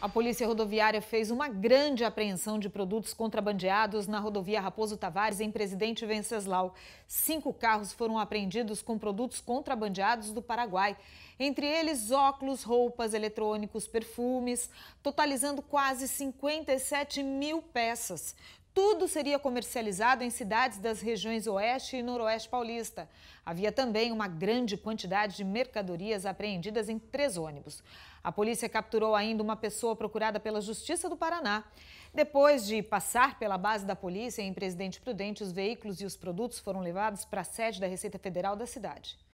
A Polícia Rodoviária fez uma grande apreensão de produtos contrabandeados na rodovia Raposo Tavares, em Presidente Venceslau. Cinco carros foram apreendidos com produtos contrabandeados do Paraguai, entre eles óculos, roupas, eletrônicos, perfumes, totalizando quase 57 mil peças tudo seria comercializado em cidades das regiões Oeste e Noroeste paulista. Havia também uma grande quantidade de mercadorias apreendidas em três ônibus. A polícia capturou ainda uma pessoa procurada pela Justiça do Paraná. Depois de passar pela base da polícia em Presidente Prudente, os veículos e os produtos foram levados para a sede da Receita Federal da cidade.